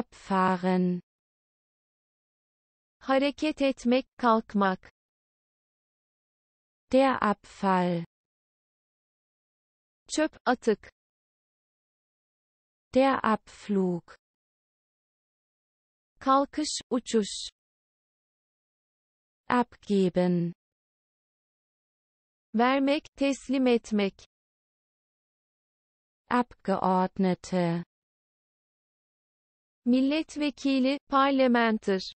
Abfahren. Hareket etmek, kalkmak. Der Abfall. Çöp, atık. Der Abflug. Kalkış, uçuş. Abgeben. Vermek, teslim etmek. Abgeordnete. Milletvekili, parlamenter.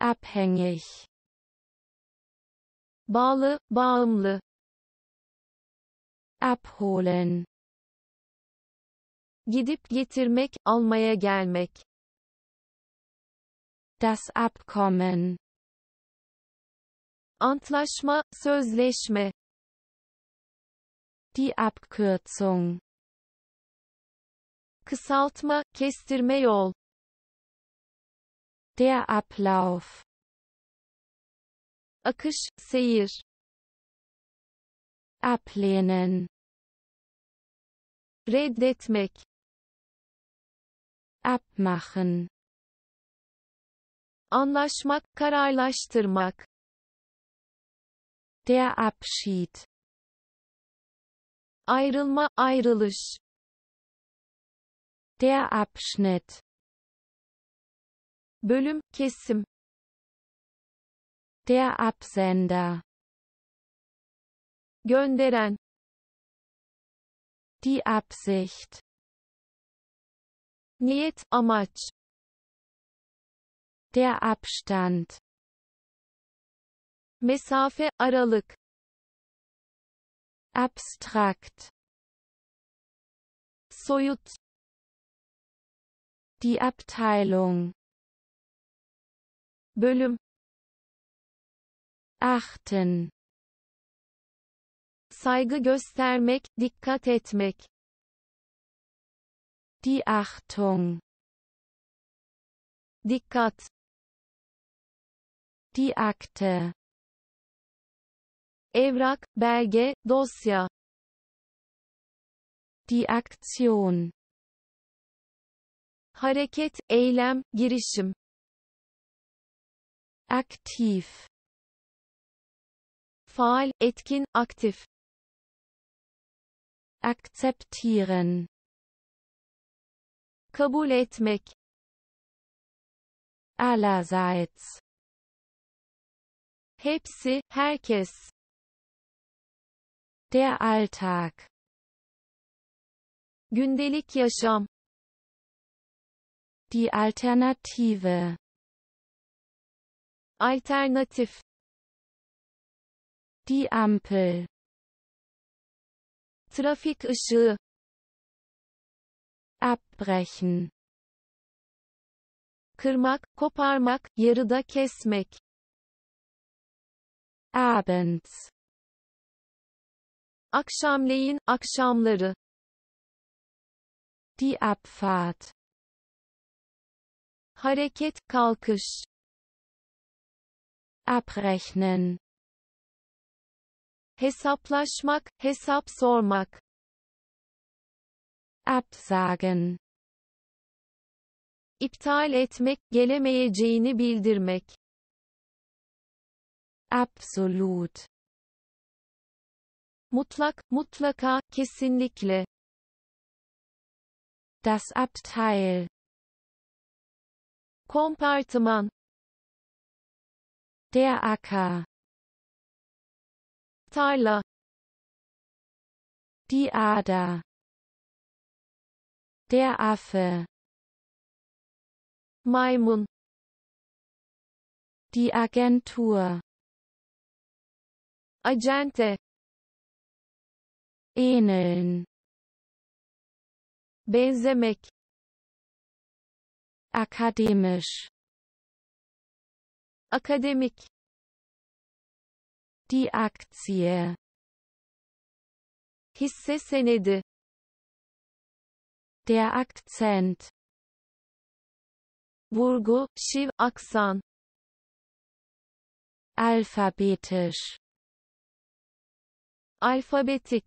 Abhängig. Bağlı, bağımlı. Abholen. Gidip getirmek, almaya gelmek. Das Abkommen. Antlaşma, sözleşme. Die Abkürzung kısaltma, kestirme yol. Der Ablauf akış, seyir. Ablehnen reddetmek abmachen anlaşmak, kararlaştırmak der Abschied ayrılma, ayrılış Der Abschnitt Bölüm, kesim Der Absender Gönderen Die Absicht Niyet, amaç Der Abstand Mesafe, aralık Abstrakt Soyut die Abteilung Bölüm achten saygı göstermek, dikkat etmek die Achtung dikkat die Akte evrak, belge, dosya die Aktion hareket, eylem, girişim. Aktif. Faal, etkin, aktif. Akzeptieren. Kabul etmek. Allerseits. Hepsi, herkes. Der Alltag. Gündelik yaşam. Die Alternative. Alternativ. Die Ampel. Trafik ışığı. Abbrechen. Kırmak, koparmak, yarıda kesmek. Abends. Akşamleyin, akşamları. Die Abfahrt. Hareket, kalkış. Abrechnen. Hesaplaşmak, hesap sormak. Absagen. İptal etmek, gelemeyeceğini bildirmek. Absolut. Mutlak, mutlaka, kesinlikle. Das Abteil. Kompartiment Der Acker Teiler Die Ader Der Affe Maimun Die Agentur Agente ähneln benzemek Akademisch. Akademik. Die Aktie. Hisse senedi. Der Akzent. Vurgu, şiv, aksan. Alphabetisch. Alphabetik.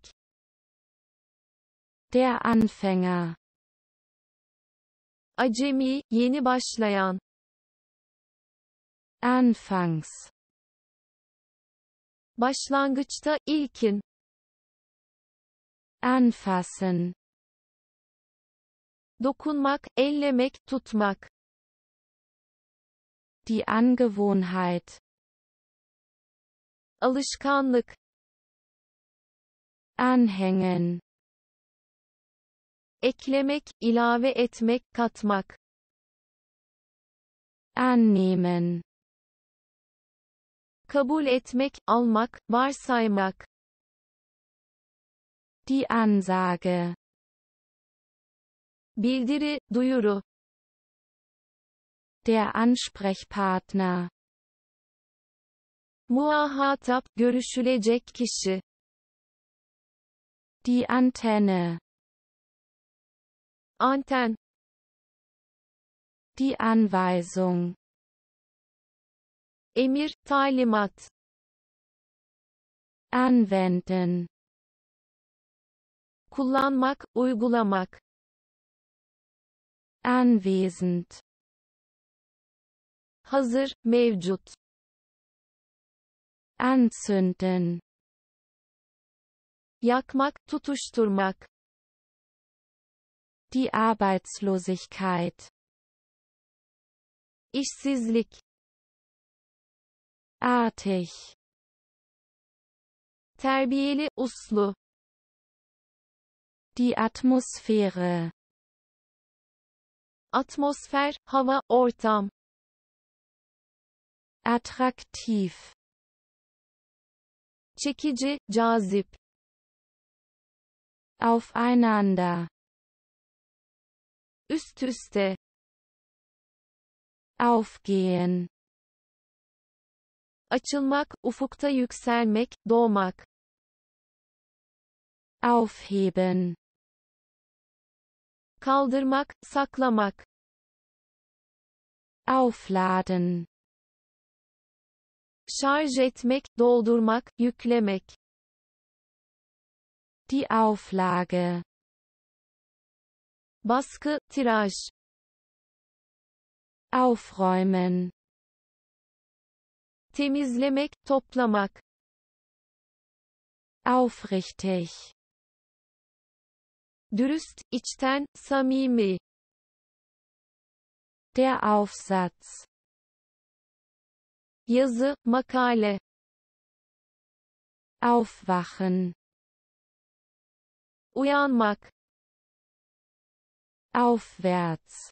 Der Anfänger. Acemi, yeni başlayan. Anfangs. Başlangıçta, ilkin. Anfassen. Dokunmak, ellemek, tutmak. Die Angewohnheit. Alışkanlık. Anhängen eklemek, ilave etmek, katmak. annehmen kabul etmek, almak, varsaymak. Die Ansage bildiri, duyuru. Der Ansprechpartner muahatap, görüşülecek kişi. Die Antenne Anten. Die Anweisung. Emir, talimat. Anwenden. Kullanmak, uygulamak. Anwesend. Hazır, mevcut. Anzünden. Yakmak, tutuşturmak. die Arbeitslosigkeit işsizlik Artig. terbiyeli uslu die Atmosphäre atmosfer hava ortam attraktiv çekici cazip aufeinander üst üste aufgehen açılmak, ufukta yükselmek, doğmak aufheben kaldırmak, saklamak aufladen şarj etmek, doldurmak, yüklemek die Auflage Baskı, tiraj. Aufräumen. Temizlemek, toplamak. Aufrichtig. Dürüst, içten, samimi. Der Aufsatz. Yazı, makale. Aufwachen. Uyanmak. aufwärts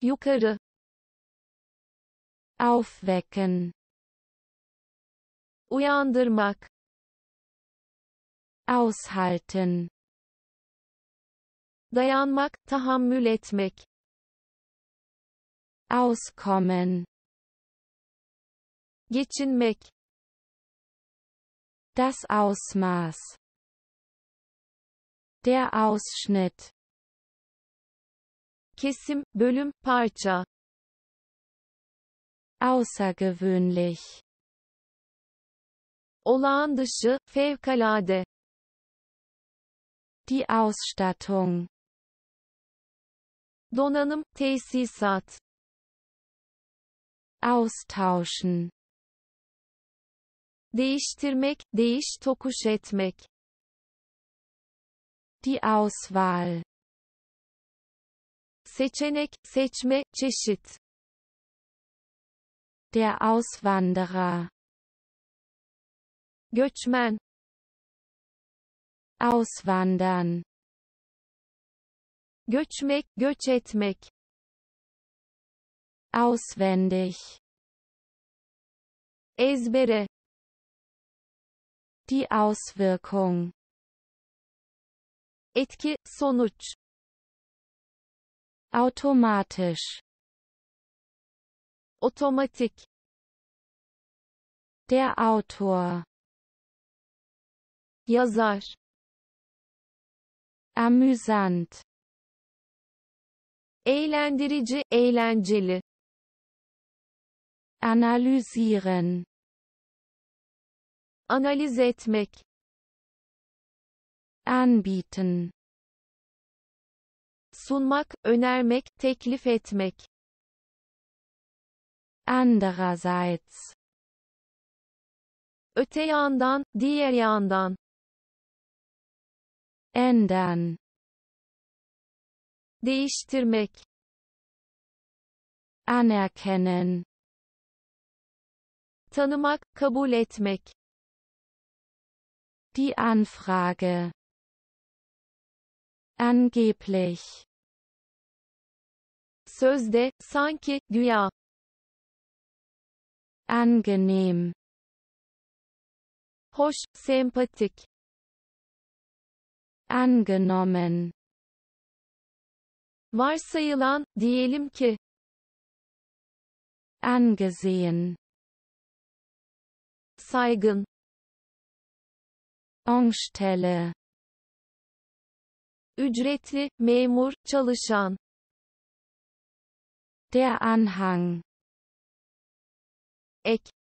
Juckelde aufwecken uyandırmak aushalten dayanmak tahammül etmek auskommen geçinmek das Ausmaß der Ausschnitt kesim, bölüm, parça. Außergewöhnlich. Olağan dışı, fevkalade. Die Ausstattung. Donanım, tesisat. Austauschen. Değiştirmek, değiş tokuş etmek. Die Auswahl. seçenek, seçme, çeşit. Der Auswanderer. Göçmen. Auswandern. Göçmek, göç etmek. Auswendig. Ezbere. Die Auswirkung. Etki, sonuç. Automatisch. Otomatik. Der Autor. Yazar. Amüsant. Eğlendirici, eğlenceli. Analysieren. Analiz etmek. Anbieten sunmak, önermek, teklif etmek. Andererseits. Öte yandan, diğer yandan. Enden. Değiştirmek. Anerkennen. Tanımak, kabul etmek. Die Anfrage. Angeblich. Sözde, sanki, güya. Angenehm. Hoş, sempatik. Angenommen. Varsayılan, diyelim ki. Angesehen. Saygın. Onstelle ücretli, memur, çalışan. Der Anhang. Ek.